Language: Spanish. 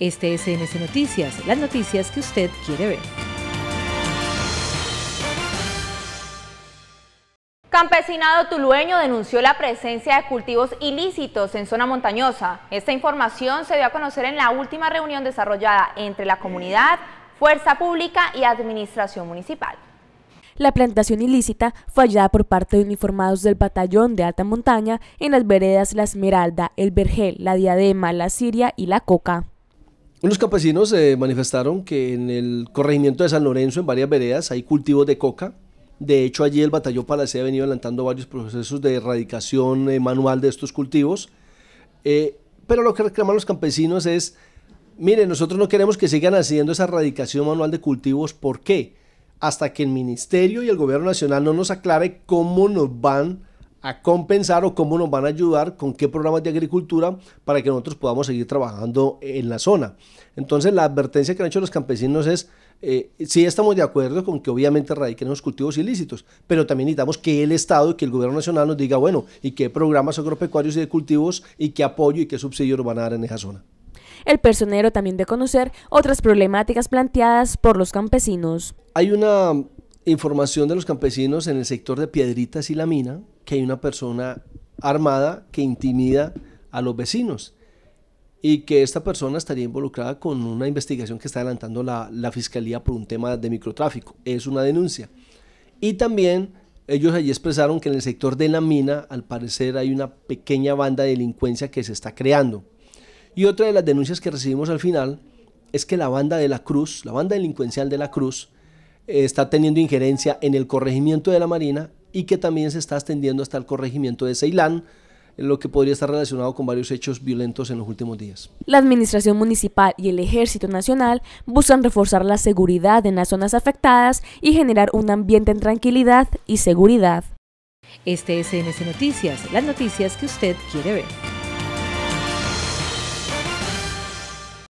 Este es NC Noticias, las noticias que usted quiere ver. Campesinado tulueño denunció la presencia de cultivos ilícitos en zona montañosa. Esta información se dio a conocer en la última reunión desarrollada entre la comunidad, Fuerza Pública y Administración Municipal. La plantación ilícita fue hallada por parte de uniformados del batallón de alta montaña en las veredas La Esmeralda, El Vergel, La Diadema, La Siria y La Coca. Unos campesinos eh, manifestaron que en el corregimiento de San Lorenzo, en varias veredas, hay cultivos de coca. De hecho, allí el batallón Palacé ha venido adelantando varios procesos de erradicación eh, manual de estos cultivos. Eh, pero lo que reclaman los campesinos es, mire, nosotros no queremos que sigan haciendo esa erradicación manual de cultivos. ¿Por qué? Hasta que el Ministerio y el Gobierno Nacional no nos aclare cómo nos van a compensar o cómo nos van a ayudar, con qué programas de agricultura para que nosotros podamos seguir trabajando en la zona. Entonces la advertencia que han hecho los campesinos es, eh, sí estamos de acuerdo con que obviamente radiquen los cultivos ilícitos, pero también necesitamos que el Estado y que el Gobierno Nacional nos diga, bueno, y qué programas agropecuarios y de cultivos y qué apoyo y qué subsidio nos van a dar en esa zona. El personero también de conocer otras problemáticas planteadas por los campesinos. Hay una información de los campesinos en el sector de Piedritas y la Mina, que hay una persona armada que intimida a los vecinos y que esta persona estaría involucrada con una investigación que está adelantando la, la, fiscalía por un tema de microtráfico. Es una denuncia. Y también ellos allí expresaron que en el sector de la mina, al parecer, hay una pequeña banda de delincuencia que se está creando. Y otra de las denuncias que recibimos al final es que la banda de la Cruz, la banda delincuencial de la Cruz, eh, está teniendo injerencia en el corregimiento de la Marina y que también se está extendiendo hasta el corregimiento de Ceilán, lo que podría estar relacionado con varios hechos violentos en los últimos días. La Administración Municipal y el Ejército Nacional buscan reforzar la seguridad en las zonas afectadas y generar un ambiente en tranquilidad y seguridad. Este es NS Noticias, las noticias que usted quiere ver.